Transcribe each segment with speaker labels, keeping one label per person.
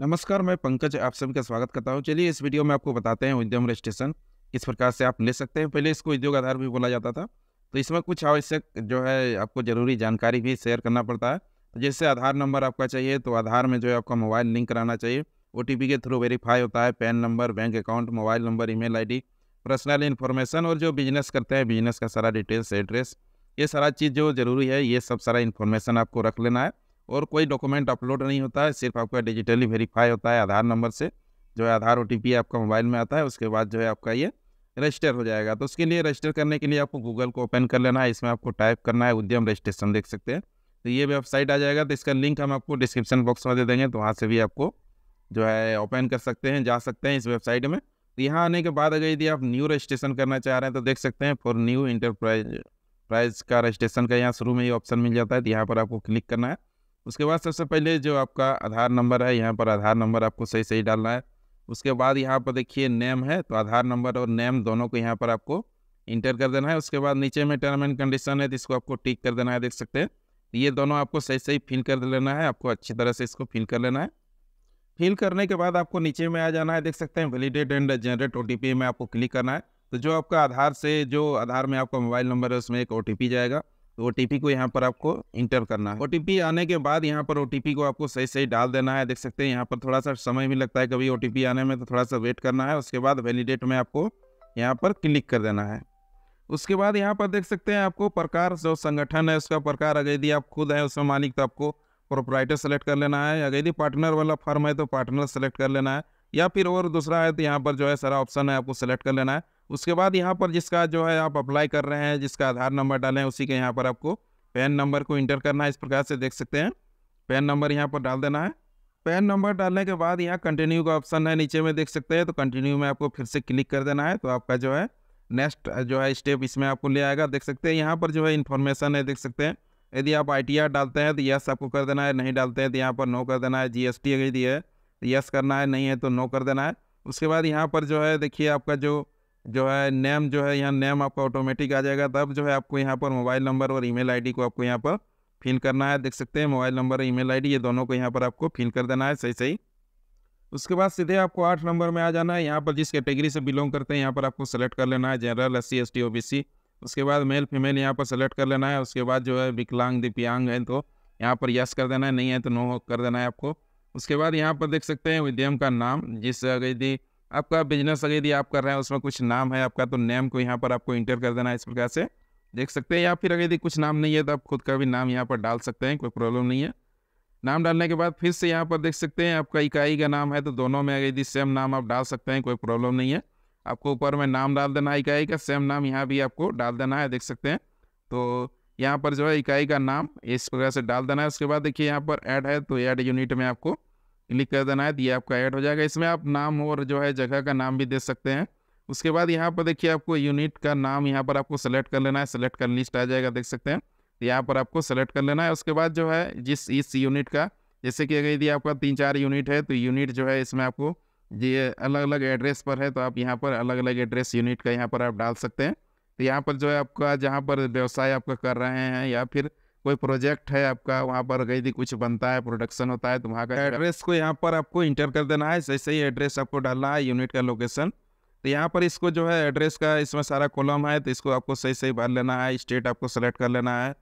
Speaker 1: नमस्कार मैं पंकज आप सभी का स्वागत करता हूँ चलिए इस वीडियो में आपको बताते हैं उद्यम रजिस्ट्रेशन किस प्रकार से आप ले सकते हैं पहले इसको उद्योग आधार भी बोला जाता था तो इसमें कुछ आवश्यक जो है आपको ज़रूरी जानकारी भी शेयर करना पड़ता है तो जैसे आधार नंबर आपका चाहिए तो आधार में जो है आपका मोबाइल लिंक कराना चाहिए ओ के थ्रू वेरीफाई होता है PAN number bank account mobile number e mail personal information और जो बिजनेस करते हैं बिजनेस का सारा डिटेल्स एड्रेस ये सारा चीज़ जो ज़रूरी है ये सब सारा इन्फॉर्मेशन आपको रख लेना है और कोई डॉक्यूमेंट अपलोड नहीं होता है सिर्फ आपका डिजिटली वेरीफाई होता है आधार नंबर से जो है आधार ओ आपका मोबाइल में आता है उसके बाद जो है आपका ये रजिस्टर हो जाएगा तो उसके लिए रजिस्टर करने के लिए आपको गूगल को ओपन कर लेना है इसमें आपको टाइप करना है उद्यम रजिस्ट्रेशन देख सकते हैं तो ये वेबसाइट आ जाएगा तो इसका लिंक हम आपको डिस्क्रिप्शन बॉक्स में दे देंगे तो वहाँ से भी आपको जो है ओपन कर सकते हैं जा सकते हैं इस वेबसाइट में तो यहाँ आने के बाद अगर यदि आप न्यू रजिस्ट्रेशन करना चाह रहे हैं तो देख सकते हैं फॉर न्यू इंटरप्राइज प्राइज का रजिस्ट्रेशन का यहाँ शुरू में ही ऑप्शन मिल जाता है तो यहाँ पर आपको क्लिक करना है उसके बाद सबसे पहले जो आपका आधार नंबर है यहाँ पर आधार नंबर आपको सही सही डालना है उसके बाद यहाँ पर देखिए नेम है तो आधार नंबर और नेम दोनों को यहाँ पर आपको इंटर कर देना है उसके बाद नीचे में टर्म एंड कंडीशन है तो इसको आपको टिक कर देना है देख सकते हैं ये दोनों आपको सही सही फिल कर लेना है आपको अच्छी तरह से इसको फिल कर लेना है फिल करने के बाद आपको नीचे में आ जाना है देख सकते हैं वैलिडेट एंड जनरेट ओ में आपको क्लिक करना है तो जो आपका आधार से जो आधार में आपका मोबाइल नंबर है उसमें एक ओ जाएगा ओ टी को यहाँ पर आपको इंटर करना है ओ आने के बाद यहाँ पर ओ को आपको सही सही डाल देना है देख सकते हैं यहाँ पर थोड़ा सा समय भी लगता है कभी ओ आने में तो थोड़ा सा वेट करना है उसके बाद वैलिडेट में आपको यहाँ पर क्लिक कर देना है उसके बाद यहाँ पर देख सकते हैं आपको प्रकार जो संगठन है उसका प्रकार अगर यदि आप खुद हैं उसमें मालिक तो आपको प्रोपराइटर सेलेक्ट कर लेना है अगर यदि पार्टनर वाला फर्म है तो पार्टनर सेलेक्ट कर लेना है या फिर और दूसरा है तो यहाँ पर जो है सारा ऑप्शन है आपको सेलेक्ट कर लेना है उसके बाद यहाँ पर जिसका जो है आप अप्लाई कर रहे हैं जिसका आधार नंबर डालें उसी के यहाँ पर आपको पैन नंबर को इंटर करना है इस प्रकार से देख सकते हैं पैन नंबर यहाँ पर डाल देना है पैन नंबर डालने के बाद यहाँ कंटिन्यू का ऑप्शन है नीचे में देख सकते हैं तो कंटिन्यू में आपको फिर से क्लिक कर देना है तो आपका जो है नेक्स्ट जो है स्टेप इसमें आपको ले आएगा देख सकते हैं यहाँ पर जो है इन्फॉर्मेशन है देख सकते हैं यदि आप आई डालते हैं तो यस आपको कर देना है नहीं डालते हैं तो यहाँ पर नो कर देना है जी एस टी यदि है यस तो करना है नहीं है तो नो कर देना है उसके बाद यहाँ पर जो है देखिए आपका जो जो है नेम जो है यहाँ नेम आपका ऑटोमेटिक आ जाएगा तब जो है आपको यहाँ पर मोबाइल नंबर और ईमेल आईडी को आपको यहाँ पर फिल करना है देख सकते हैं मोबाइल नंबर और ईमेल आईडी ये दोनों को यहाँ पर आपको फिल कर देना है सही सही उसके बाद सीधे आपको आठ नंबर में आ जाना है यहाँ पर जिस कैटेगरी से बिलोंग करते हैं यहाँ पर आपको सेलेक्ट कर लेना है general S C S T O B C उसके बाद मेल फीमेल यहाँ पर सेलेक्ट कर लेना है उसके बाद जो है विकलांग दिव्यांग है तो यहाँ पर यस कर देना है नहीं है तो नो कर देना है आपको उसके बाद यहाँ पर देख सकते हैं उद्यम का नाम जिस यदि आपका बिजनेस अगर यदि आप कर रहे हैं उसमें कुछ नाम है आपका तो नेम को यहाँ पर आपको इंटर कर देना है इस प्रकार से देख सकते हैं या फिर अगर यदि कुछ नाम नहीं है तो आप खुद का भी नाम यहाँ पर डाल सकते हैं कोई प्रॉब्लम नहीं है नाम डालने के बाद फिर से यहाँ पर देख सकते हैं आपका इकाई का नाम है तो दोनों में अगर यदि सेम नाम आप डाल सकते हैं कोई प्रॉब्लम नहीं है आपको ऊपर में नाम डाल देना है इकाई का सेम नाम यहाँ भी आपको डाल देना है देख सकते हैं तो यहाँ पर जो है इकाई का नाम इस प्रकार से डाल देना है उसके बाद देखिए यहाँ पर ऐड है तो ऐड यूनिट में आपको क्लिक कर देना है तो ये आपका ऐड हो जाएगा इसमें आप नाम और जो है जगह का नाम भी दे सकते हैं उसके बाद यहाँ पर देखिए आपको यूनिट का नाम यहाँ पर आपको सेलेक्ट कर लेना है सेलेक्ट का लिस्ट आ जाएगा देख सकते हैं तो यहाँ पर आपको सेलेक्ट कर लेना है उसके बाद जो है जिस इस यूनिट का जैसे कि अगर यदि आपका तीन चार यूनिट है तो यूनिट जो है इसमें आपको ये अलग अलग एड्रेस पर है तो आप यहाँ पर अलग अलग एड्रेस यूनिट का यहाँ पर आप डाल सकते हैं तो यहाँ पर जो है आपका जहाँ पर व्यवसाय आपका कर रहे हैं या फिर कोई प्रोजेक्ट है आपका वहाँ पर यदि कुछ बनता है प्रोडक्शन होता है तो वहाँ का एड्रेस को यहाँ पर आपको इंटर कर देना है जैसे ही एड्रेस आपको डालना है यूनिट का लोकेशन तो यहाँ पर इसको जो है एड्रेस का इसमें सारा कॉलम है तो इसको आपको सही सही भर लेना है स्टेट आपको सेलेक्ट कर लेना है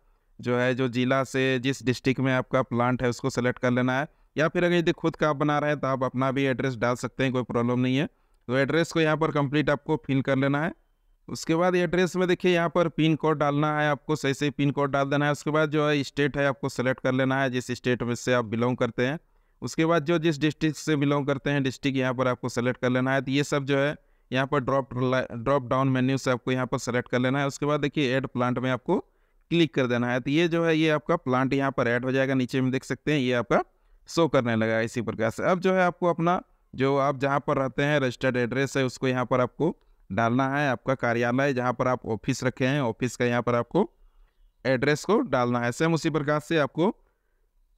Speaker 1: जो है जो ज़िला से जिस डिस्ट्रिक्ट में आपका प्लांट है उसको सेलेक्ट कर लेना है या फिर अगर यदि खुद का आप बना रहे हैं तो आप अपना भी एड्रेस डाल सकते हैं कोई प्रॉब्लम नहीं है तो एड्रेस को यहाँ पर कंप्लीट आपको फिल कर लेना है उसके बाद एड्रेस में देखिए यहाँ पर पिन कोड डालना है आपको सही सही पिन कोड डाल देना है उसके बाद जो है स्टेट है आपको सेलेक्ट कर लेना है जिस स्टेट में से आप बिलोंग करते हैं उसके बाद जो जिस डिस्ट्रिक्ट से बिलोंग करते हैं डिस्ट्रिक्ट यहाँ पर आपको सेलेक्ट कर लेना है तो ये सब जो है यहाँ पर ड्रॉप ड्रॉप डाउन मेन्यू से आपको यहाँ पर सेलेक्ट कर लेना है उसके बाद देखिए एड प्लांट में आपको क्लिक कर देना है तो ये जो है ये आपका प्लांट यहाँ पर ऐड हो जाएगा नीचे में देख सकते हैं ये आपका शो करने लगा इसी प्रकार से अब जो है आपको अपना जो आप जहाँ पर रहते हैं रजिस्टर्ड एड्रेस है उसको यहाँ पर आपको डालना है आपका कार्यालय जहाँ पर आप ऑफिस रखे हैं ऑफिस का यहाँ पर आपको एड्रेस को डालना है सेम उसी प्रकार से आपको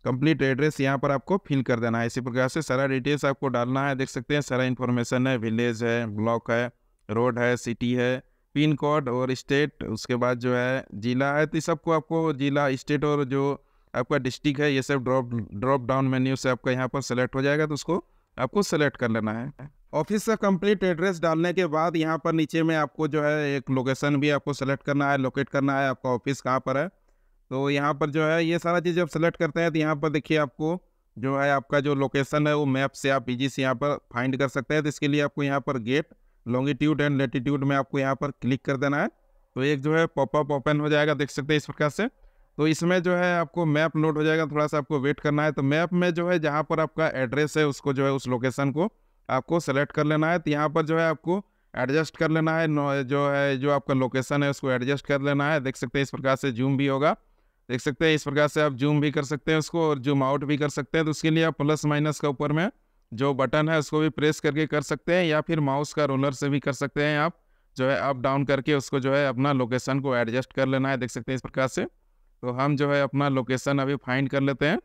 Speaker 1: कंप्लीट एड्रेस यहाँ पर आपको फिल कर देना है इसी प्रकार से सारा डिटेल्स आपको डालना है देख सकते हैं सारा इन्फॉर्मेशन है विलेज है ब्लॉक है रोड है सिटी है पिन कोड और स्टेट उसके बाद जो है जिला है तो सबको आपको जिला स्टेट और जो आपका डिस्ट्रिक्ट है ये सब ड्रॉप ड्रॉप डाउन मेन्यू से आपका यहाँ पर सेलेक्ट हो जाएगा तो उसको आपको सेलेक्ट कर लेना है ऑफिस का कंप्लीट एड्रेस डालने के बाद यहाँ पर नीचे में आपको जो है एक लोकेशन भी आपको सेलेक्ट करना है लोकेट करना है आपका ऑफिस कहाँ पर है तो यहाँ पर जो है ये सारा चीज़ जब सेलेक्ट करते हैं तो यहाँ पर देखिए आपको जो है आपका जो लोकेशन है वो मैप से आप इजी से यहाँ पर फाइंड कर सकते हैं तो इसके लिए आपको यहाँ पर गेट लॉन्गिट्यूड एंड लेटीट्यूड में आपको यहाँ पर क्लिक कर देना है तो एक जो है पॉपअप ओपन हो जाएगा देख सकते हैं इस प्रकार से तो इसमें जो है आपको मैप लोड हो जाएगा थोड़ा सा आपको वेट करना है तो मैप में जो है जहाँ पर आपका एड्रेस है उसको जो है उस लोकेशन को आपको सेलेक्ट कर लेना है तो यहाँ पर जो है आपको एडजस्ट कर लेना है जो है जो आपका लोकेशन है उसको एडजस्ट कर लेना है देख सकते हैं इस प्रकार से जूम भी होगा देख सकते हैं इस प्रकार से आप जूम भी कर सकते हैं उसको और जूम आउट भी कर सकते हैं तो उसके लिए आप प्लस माइनस का ऊपर में जो बटन है उसको भी प्रेस करके कर सकते हैं या फिर माउस का रोलर से भी कर सकते हैं आप जो है अप डाउन करके उसको जो है अपना लोकेशन को एडजस्ट कर लेना है देख सकते हैं इस प्रकार से तो हम जो है अपना लोकेशन अभी फाइंड कर लेते हैं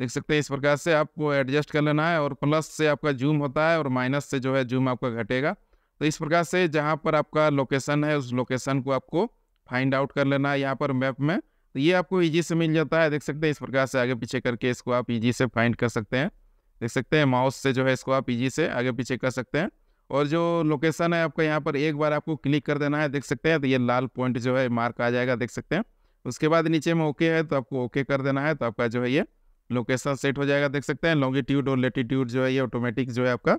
Speaker 1: देख सकते हैं इस प्रकार से आपको एडजस्ट कर लेना है और प्लस से आपका जूम होता है और माइनस से जो है जूम आपका घटेगा तो इस प्रकार से जहाँ पर आपका लोकेशन है उस लोकेशन को आपको फाइंड आउट कर लेना है यहाँ पर मैप में तो ये आपको ईजी से मिल जाता है देख सकते हैं इस प्रकार से आगे पीछे करके इसको आप ईजी से फाइंड कर सकते हैं देख सकते हैं माउस से जो है इसको आप ईजी से आगे पीछे कर सकते हैं और जो लोकेशन है आपका यहाँ पर एक बार आपको क्लिक कर देना है देख सकते हैं तो ये लाल पॉइंट जो है मार्क आ जाएगा देख सकते हैं उसके बाद नीचे में ओके है तो आपको ओके कर देना है तो आपका जो है ये लोकेशन सेट हो जाएगा देख सकते हैं लॉन्गिट्यूड और लेटीट्यूड जो है ये ऑटोमेटिक जो है आपका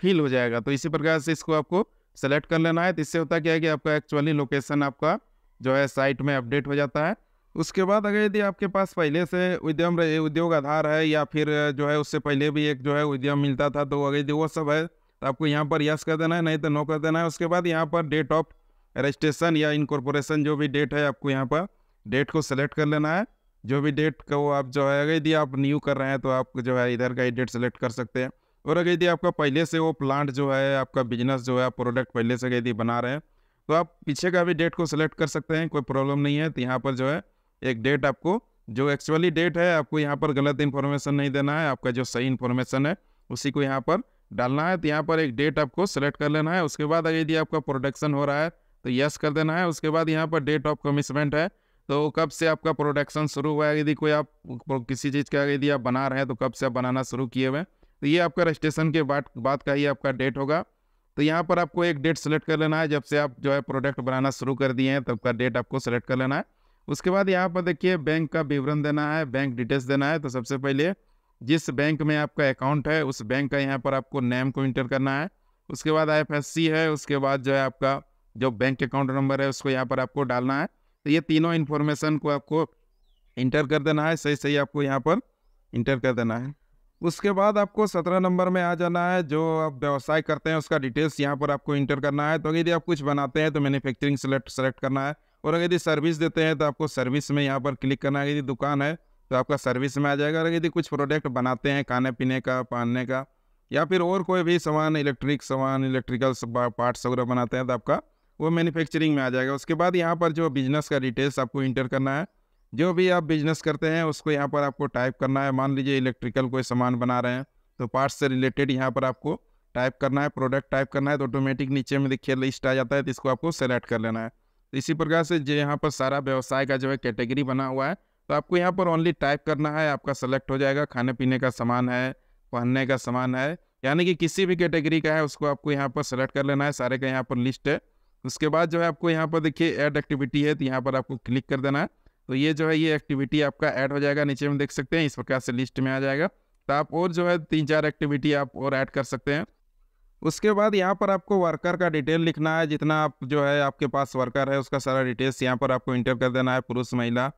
Speaker 1: फिल हो जाएगा तो इसी प्रकार से इसको आपको सेलेक्ट कर लेना है तो इससे होता क्या है कि आपका एक्चुअली लोकेशन आपका जो है साइट में अपडेट हो जाता है उसके बाद अगर यदि आपके पास पहले से उद्यम उद्योग आधार है या फिर जो है उससे पहले भी एक जो है उद्यम मिलता था तो अगर यदि वो सब है तो आपको यहाँ पर यस कर देना है नहीं तो नो कर देना है उसके बाद यहाँ पर डेट ऑफ रजिस्ट्रेशन या इनकॉर्पोरेशन जो भी डेट है आपको यहाँ पर डेट को सेलेक्ट कर लेना है जो भी डेट को आप जो है अगर यदि आप न्यू कर रहे हैं तो आप जो है इधर का ही डेट सेलेक्ट कर सकते हैं और अगर यदि आपका पहले से वो प्लांट जो है आपका बिजनेस जो है प्रोडक्ट पहले से यदि बना रहे हैं तो आप पीछे का भी डेट को सिलेक्ट कर सकते हैं कोई प्रॉब्लम नहीं है तो यहाँ पर जो है एक डेट आपको जो एक्चुअली डेट है आपको यहाँ पर गलत इन्फॉर्मेशन नहीं देना है आपका जो सही इन्फॉर्मेशन है उसी को यहाँ पर डालना है तो यहाँ पर एक डेट आपको सेलेक्ट कर लेना है उसके बाद अगर यदि आपका प्रोडक्शन हो रहा है तो यस कर देना है उसके बाद यहाँ पर डेट ऑफ कमिशमेंट है तो कब से आपका प्रोडक्शन शुरू हुआ है यदि कोई आप किसी चीज़ का यदि आप बना रहे हैं तो कब से आप बनाना शुरू किए हुए तो ये आपका रजिस्ट्रेशन के बाद बाद का ही आपका डेट होगा तो यहाँ पर आपको एक डेट सेलेक्ट कर लेना है जब से आप जो है प्रोडक्ट बनाना शुरू कर दिए हैं तब का डेट आपको सेलेक्ट कर लेना है उसके बाद यहाँ पर देखिए बैंक का विवरण देना है बैंक डिटेल्स देना है तो सबसे पहले जिस बैंक में आपका अकाउंट है उस बैंक का यहाँ पर आपको नेम को इंटर करना है उसके बाद आई है उसके बाद जो है आपका जो बैंक अकाउंट नंबर है उसको यहाँ पर आपको डालना है तो ये तीनों इन्फॉर्मेशन को आपको इंटर कर देना है सही सही आपको यहाँ पर इंटर कर देना है उसके बाद आपको सत्रह नंबर में आ जाना है जो आप व्यवसाय करते हैं उसका डिटेल्स यहाँ पर आपको इंटर करना है तो यदि आप कुछ बनाते हैं तो मैन्युफैक्चरिंग सेलेक्ट सेलेक्ट करना है और अगर यदि सर्विस देते हैं तो आपको सर्विस में यहाँ पर क्लिक करना है यदि दुकान है तो आपका सर्विस में आ जाएगा अगर यदि कुछ प्रोडक्ट बनाते हैं खाने पीने का पहनने का या फिर और कोई भी सामान इलेक्ट्रिक सामान इलेक्ट्रिकल पार्ट्स वगैरह बनाते हैं तो आपका वो मैन्युफैक्चरिंग में आ जाएगा उसके बाद यहाँ पर जो बिजनेस का डिटेल्स आपको इंटर करना है जो भी आप बिजनेस करते हैं उसको यहाँ पर आपको टाइप करना है मान लीजिए इलेक्ट्रिकल कोई सामान बना रहे हैं तो पार्ट्स से रिलेटेड यहाँ पर आपको टाइप करना है प्रोडक्ट टाइप करना है तो ऑटोमेटिक नीचे में देखिए लिस्ट आ जाता है तो इसको आपको सेलेक्ट कर लेना है तो इसी प्रकार से जो यहाँ पर सारा व्यवसाय का जो है कैटेगरी बना हुआ है तो आपको यहाँ पर ओनली टाइप करना है आपका सेलेक्ट हो जाएगा खाने पीने का सामान है पहनने का सामान है यानी कि किसी भी कैटेगरी का है उसको आपको यहाँ पर सेलेक्ट कर लेना है सारे का यहाँ पर लिस्ट है उसके बाद जो है आपको यहाँ पर देखिए ऐड एक्टिविटी है तो यहाँ पर आपको क्लिक कर देना है तो ये जो है ये एक्टिविटी आपका ऐड हो जाएगा नीचे में देख सकते हैं इस प्रकार से लिस्ट में आ जाएगा तो आप और जो है तीन चार एक्टिविटी आप और ऐड कर सकते हैं उसके बाद यहाँ पर आपको वर्कर का डिटेल लिखना है जितना आप जो है आपके पास वर्कर है उसका सारा डिटेल्स यहाँ पर आपको इंटर कर देना है पुरुष महिला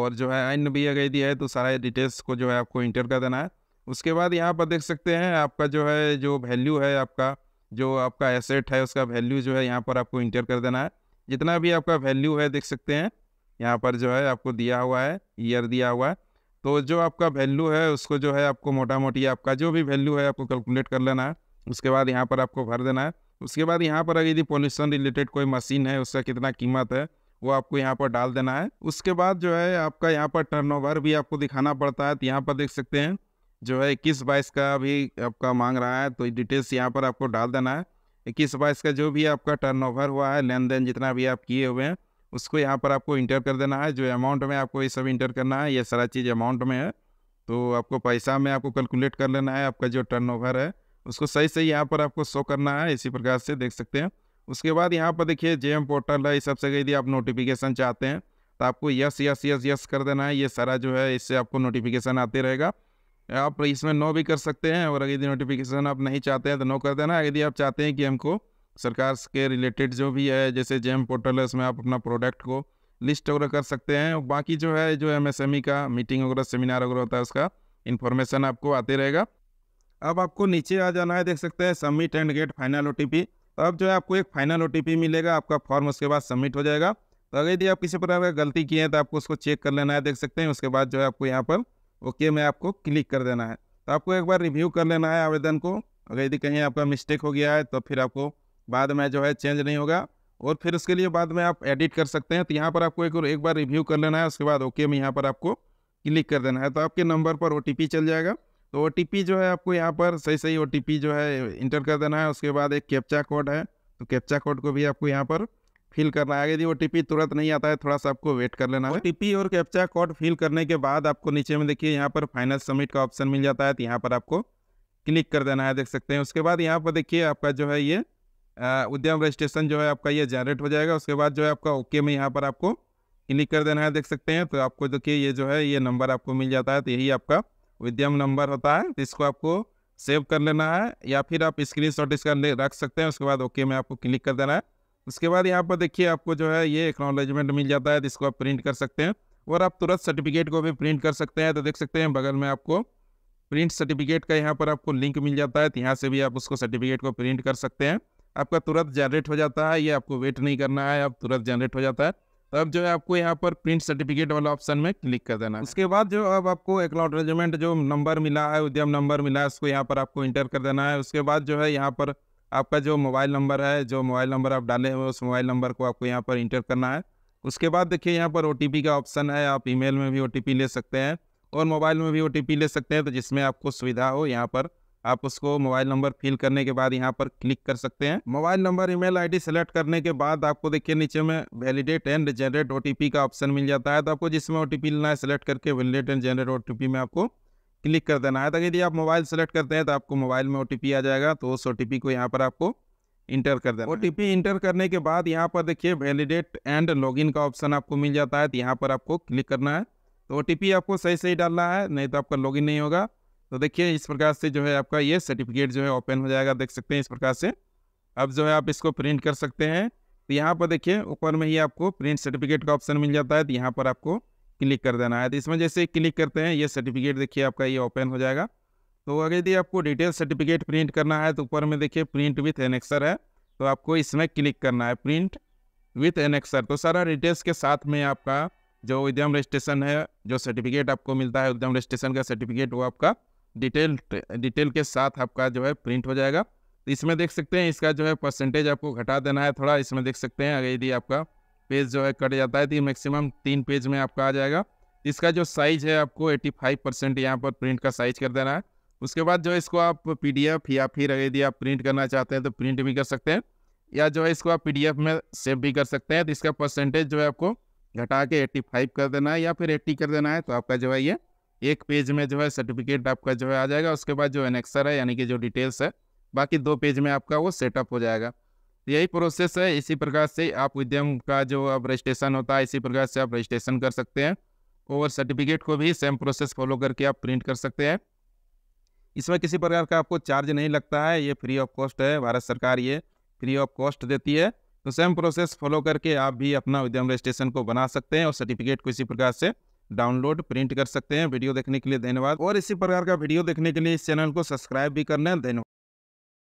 Speaker 1: और जो है अन्य भी अगर दिया है तो सारा डिटेल्स को जो है आपको इंटर कर देना है उसके बाद यहाँ पर देख सकते हैं आपका जो है जो वैल्यू है आपका जो आपका एसेट है उसका वैल्यू जो है यहाँ पर आपको इंटर कर देना है जितना भी आपका वैल्यू है देख सकते हैं यहाँ पर जो है आपको दिया हुआ है ईयर दिया हुआ है तो जो आपका वैल्यू है उसको जो है आपको मोटा मोटी आपका जो भी वैल्यू है आपको कैलकुलेट कर लेना है उसके बाद यहाँ पर आपको भर देना है उसके बाद यहाँ पर अगर यदि पोल्यूशन रिलेटेड कोई मशीन है उसका कितना कीमत है वो आपको यहाँ पर डाल देना है उसके बाद जो है आपका यहाँ पर टर्नओवर भी आपको दिखाना पड़ता है तो यहाँ पर देख सकते हैं जो है इक्कीस बाईस का भी आपका मांग रहा है तो डिटेल्स यहाँ पर आपको डाल देना है इक्कीस बाईस का जो भी आपका टर्नओवर हुआ है लेन देन जितना भी आप किए हुए हैं उसको यहाँ पर आपको इंटर कर देना है जो अमाउंट में आपको ये सब इंटर करना है ये सारा चीज़ अमाउंट में है तो आपको पैसा में आपको कैलकुलेट कर लेना है आपका जो टर्न है उसको सही सही यहाँ पर आपको शो करना है इसी प्रकार से देख सकते हैं उसके बाद यहाँ पर देखिए जे एम पोर्टल है इस सबसे यदि आप नोटिफिकेशन चाहते हैं तो आपको यस यस यस यस कर देना है ये सारा जो है इससे आपको नोटिफिकेशन आते रहेगा आप इसमें नो भी कर सकते हैं और अगर यदि नोटिफिकेशन आप नहीं चाहते हैं तो नो कर देना यदि आप चाहते हैं कि हमको सरकार के रिलेटेड जो भी है जैसे जेम पोर्टल है उसमें आप अपना प्रोडक्ट को लिस्ट वगैरह कर सकते हैं बाकी जो है जो एम e का मीटिंग वगैरह सेमिनार वगैरह होता है उसका इन्फॉर्मेशन आपको आते रहेगा अब आपको नीचे आ जाना है देख सकते हैं सबमिट एंड गेट फाइनल ओ तो अब जो है आपको एक फाइनल ओ मिलेगा आपका फॉर्म उसके बाद सबमिट हो जाएगा तो अगर यदि आप किसी प्रकार का गलती किए हैं तो आपको उसको चेक कर लेना है देख सकते हैं उसके बाद जो है आपको यहाँ पर ओके में आपको क्लिक कर देना है तो आपको एक बार रिव्यू कर लेना है आवेदन को अगर यदि कहीं आपका मिस्टेक हो गया है तो फिर आपको बाद में जो है चेंज नहीं होगा और फिर उसके लिए बाद में आप एडिट कर सकते हैं तो यहाँ पर आपको एक और एक बार रिव्यू कर लेना है उसके बाद ओके में यहाँ पर आपको क्लिक कर देना है तो आपके नंबर पर ओ चल जाएगा तो ओ जो है आपको यहाँ पर सही सही ओ जो है इंटर कर देना है उसके बाद एक कैप्चा कोड है तो कैप्चा कोड को भी आपको यहाँ पर फिल करना है यदि वो टीपी तुरंत नहीं आता है थोड़ा सा आपको वेट कर लेना है टीपी और कैप्चा कोड फिल करने के बाद आपको नीचे में देखिए यहाँ पर फाइनल सबमिट का ऑप्शन मिल जाता है तो यहाँ पर आपको क्लिक कर देना है देख सकते हैं उसके बाद यहाँ पर देखिए आपका जो है ये उद्यम रजिस्ट्रेशन जो है आपका ये जनरेट हो जाएगा उसके बाद जो है आपका ओके में यहाँ पर आपको क्लिक कर देना है देख सकते हैं तो आपको देखिए ये जो है ये नंबर आपको मिल जाता है तो यही आपका उद्यम नंबर होता है तो इसको आपको सेव कर लेना है या फिर आप स्क्रीन शॉट इसका रख सकते हैं उसके बाद ओके में आपको क्लिक कर देना है उसके बाद यहाँ पर देखिए आपको जो है ये एक्नोलॉजमेंट मिल जाता है जिसको तो आप प्रिंट कर सकते हैं और आप तुरंत सर्टिफिकेट को भी प्रिंट कर सकते हैं तो देख सकते हैं बगल में आपको प्रिंट सर्टिफिकेट का यहाँ पर आपको लिंक मिल जाता है तो यहाँ से भी आप उसको सर्टिफिकेट को प्रिंट कर सकते हैं आपका तुरंत जनरेट हो जाता है ये आपको वेट नहीं करना है आप तुरंत जनरेट हो जाता है तो अब जो है आपको यहाँ पर प्रिंट सर्टिफिकेट वाला ऑप्शन में क्लिक कर देना है उसके बाद जो अब आपको एक्नोलॉजमेंट जो नंबर मिला है उद्यम नंबर मिला है उसको यहाँ पर आपको इंटर कर देना है उसके बाद जो है यहाँ पर आपका जो मोबाइल नंबर है जो मोबाइल नंबर आप डाले हुए उस मोबाइल नंबर को आपको यहाँ पर इंटर करना है उसके बाद देखिए यहाँ पर ओ का ऑप्शन है आप ईमेल में भी ओ ले सकते हैं और मोबाइल में भी ओ ले सकते हैं तो जिसमें आपको सुविधा हो यहाँ पर आप उसको मोबाइल नंबर फिल करने के बाद यहाँ पर क्लिक कर सकते हैं mobile number email ID select करने के बाद आपको देखिए नीचे में वैलिडेट एंड जनरेट ओटीपी का ऑप्शन मिल जाता है तो आपको जिसमें ओटीपी लेना है सेलेक्ट करके वैलिडेट एंड जनरेट ओटीपी में आपको क्लिक कर देना है ताकि तो यदि आप मोबाइल सेलेक्ट करते हैं तो आपको मोबाइल में ओ आ जाएगा तो उस ओ को यहाँ पर आपको इंटर कर देना ओ टी इंटर करने के बाद यहाँ पर देखिए वैलिडेट एंड लॉगिन का ऑप्शन आपको मिल जाता है तो यहाँ पर आपको क्लिक करना है तो ओ आपको सही सही डालना है नहीं तो आपका लॉगिन नहीं होगा तो देखिए इस प्रकार से जो है आपका ये सर्टिफिकेट जो है ओपन हो जाएगा देख सकते हैं इस प्रकार से अब जो है आप इसको प्रिंट कर सकते हैं तो यहाँ पर देखिए ऊपर में ही आपको प्रिंट सर्टिफिकेट का ऑप्शन मिल जाता है तो यहाँ पर आपको क्लिक कर देना है तो इसमें जैसे क्लिक करते हैं ये सर्टिफिकेट देखिए आपका ये ओपन हो जाएगा तो अगर यदि आपको डिटेल सर्टिफिकेट प्रिंट करना है तो ऊपर में देखिए प्रिंट विथ एनेक्सर है तो आपको इसमें क्लिक करना है प्रिंट विथ एनेक्सर तो सारा डिटेल्स के साथ में आपका जो उद्यम रजिस्ट्रेशन है जो सर्टिफिकेट आपको मिलता है उद्यम रजिस्ट्रेशन का सर्टिफिकेट वो आपका डिटेल डिटेल के साथ आपका जो है प्रिंट हो जाएगा तो इसमें देख सकते हैं इसका जो है परसेंटेज आपको घटा देना है थोड़ा इसमें देख सकते हैं अगर यदि आपका पेज जो है कट जाता है तो ये मैक्सिमम तीन पेज में आपका आ जाएगा इसका जो साइज है आपको 85 फाइव परसेंट यहाँ पर प्रिंट का साइज कर देना है उसके बाद जो इसको आप पी डी एफ या फिर यदि आप प्रिंट करना चाहते हैं तो प्रिंट भी कर सकते हैं या जो है इसको आप पी डी एफ में सेव भी कर सकते हैं तो इसका परसेंटेज जो है आपको घटा के एट्टी फाइव कर देना है या फिर एट्टी कर देना है तो आपका जो है ये एक पेज में जो है सर्टिफिकेट आपका जो है आ जाएगा उसके बाद जो एनेक्सर है यानी कि जो डिटेल्स है बाकी दो पेज में आपका वो सेटअप हो जाएगा तो यही प्रोसेस है इसी प्रकार से आप उद्यम का जो अब रजिस्ट्रेशन होता है इसी प्रकार से आप रजिस्ट्रेशन कर सकते हैं और सर्टिफिकेट को भी सेम प्रोसेस फॉलो करके आप प्रिंट कर सकते हैं इसमें किसी प्रकार का आपको चार्ज नहीं लगता है ये फ्री ऑफ कॉस्ट है भारत सरकार ये फ्री ऑफ कॉस्ट देती है तो सेम प्रोसेस फॉलो करके आप भी अपना उद्यम रजिस्ट्रेशन को बना सकते हैं और सर्टिफिकेट को इसी प्रकार से डाउनलोड प्रिंट कर सकते हैं वीडियो देखने के लिए धन्यवाद और इसी प्रकार का वीडियो देखने के लिए इस चैनल को सब्सक्राइब भी करना है धन्यवाद